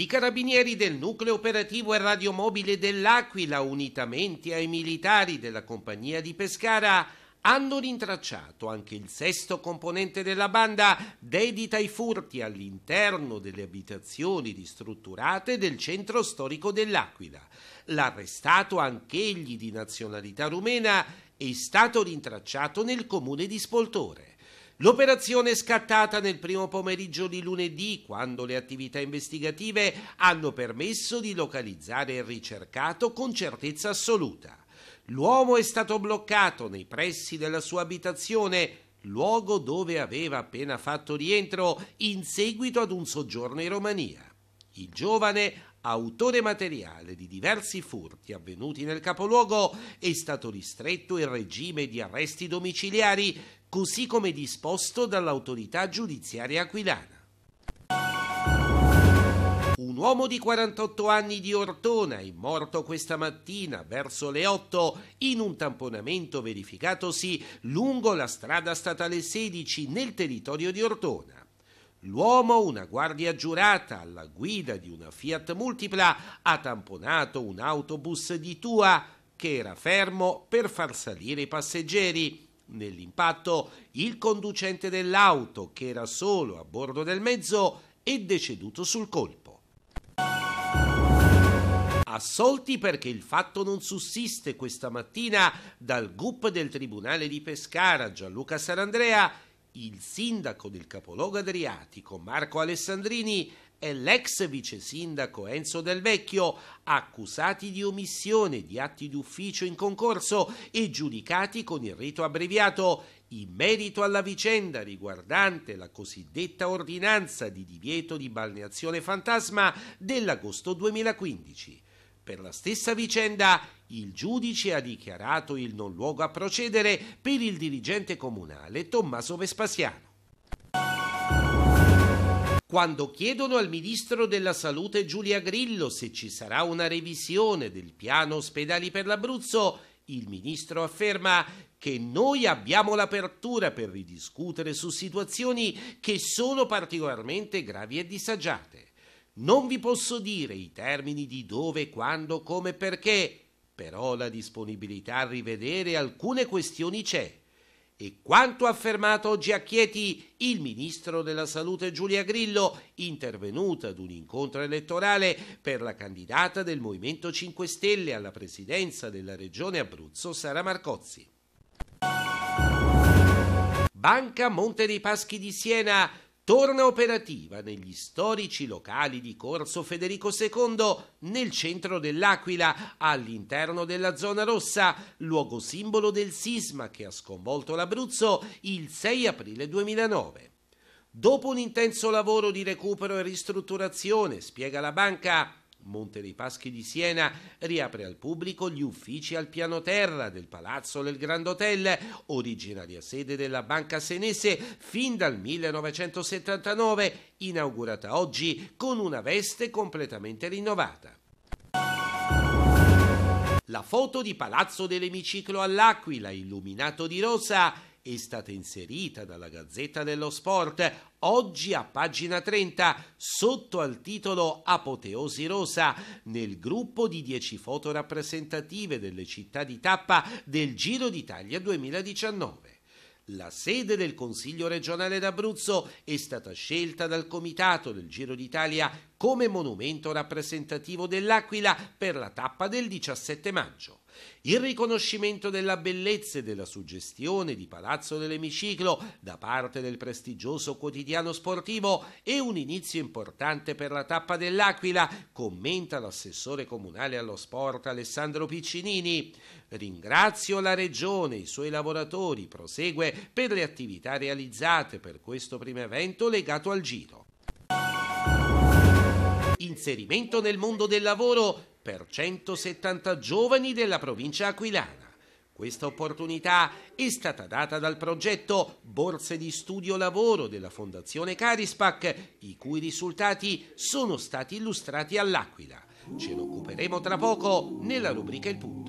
I carabinieri del nucleo operativo e radiomobile dell'Aquila, unitamente ai militari della compagnia di Pescara, hanno rintracciato anche il sesto componente della banda dedita ai furti all'interno delle abitazioni ristrutturate del centro storico dell'Aquila. L'arrestato, anch'egli di nazionalità rumena, è stato rintracciato nel comune di Spoltore. L'operazione è scattata nel primo pomeriggio di lunedì, quando le attività investigative hanno permesso di localizzare il ricercato con certezza assoluta. L'uomo è stato bloccato nei pressi della sua abitazione, luogo dove aveva appena fatto rientro in seguito ad un soggiorno in Romania. Il giovane autore materiale di diversi furti avvenuti nel capoluogo, è stato ristretto in regime di arresti domiciliari, così come disposto dall'autorità giudiziaria aquilana. Un uomo di 48 anni di Ortona è morto questa mattina verso le 8 in un tamponamento verificatosi lungo la strada statale 16 nel territorio di Ortona. L'uomo, una guardia giurata alla guida di una Fiat multipla, ha tamponato un autobus di Tua che era fermo per far salire i passeggeri. Nell'impatto il conducente dell'auto, che era solo a bordo del mezzo, è deceduto sul colpo. Assolti perché il fatto non sussiste questa mattina dal GUP del Tribunale di Pescara Gianluca Sarandrea il sindaco del capoluogo adriatico Marco Alessandrini e l'ex vice sindaco Enzo Del Vecchio, accusati di omissione di atti d'ufficio in concorso e giudicati con il rito abbreviato, in merito alla vicenda riguardante la cosiddetta ordinanza di divieto di balneazione fantasma dell'agosto 2015. Per la stessa vicenda il giudice ha dichiarato il non luogo a procedere per il dirigente comunale Tommaso Vespasiano. Quando chiedono al ministro della salute Giulia Grillo se ci sarà una revisione del piano ospedali per l'Abruzzo, il ministro afferma che noi abbiamo l'apertura per ridiscutere su situazioni che sono particolarmente gravi e disagiate. Non vi posso dire i termini di dove, quando, come, perché, però la disponibilità a rivedere alcune questioni c'è. E quanto affermato oggi a Chieti il ministro della Salute Giulia Grillo, intervenuta ad un incontro elettorale per la candidata del Movimento 5 Stelle alla presidenza della Regione Abruzzo, Sara Marcozzi. Banca Monte dei Paschi di Siena torna operativa negli storici locali di Corso Federico II nel centro dell'Aquila, all'interno della zona rossa, luogo simbolo del sisma che ha sconvolto l'Abruzzo il 6 aprile 2009. Dopo un intenso lavoro di recupero e ristrutturazione, spiega la banca, Monte dei Paschi di Siena riapre al pubblico gli uffici al piano terra del Palazzo del Grand Hotel, originaria sede della Banca Senese fin dal 1979, inaugurata oggi con una veste completamente rinnovata. La foto di Palazzo dell'Emiciclo all'Aquila, illuminato di rosa, è stata inserita dalla Gazzetta dello Sport oggi a pagina 30 sotto al titolo Apoteosi Rosa nel gruppo di 10 foto rappresentative delle città di tappa del Giro d'Italia 2019. La sede del Consiglio regionale d'Abruzzo è stata scelta dal Comitato del Giro d'Italia come monumento rappresentativo dell'Aquila per la tappa del 17 maggio. Il riconoscimento della bellezza e della suggestione di Palazzo dell'Emiciclo da parte del prestigioso quotidiano sportivo è un inizio importante per la tappa dell'Aquila, commenta l'assessore comunale allo sport Alessandro Piccinini. Ringrazio la Regione e i suoi lavoratori, prosegue, per le attività realizzate per questo primo evento legato al Giro. Inserimento nel mondo del lavoro per 170 giovani della provincia aquilana. Questa opportunità è stata data dal progetto Borse di Studio Lavoro della Fondazione Carispac, i cui risultati sono stati illustrati all'Aquila. Ce ne occuperemo tra poco nella rubrica Il Punto.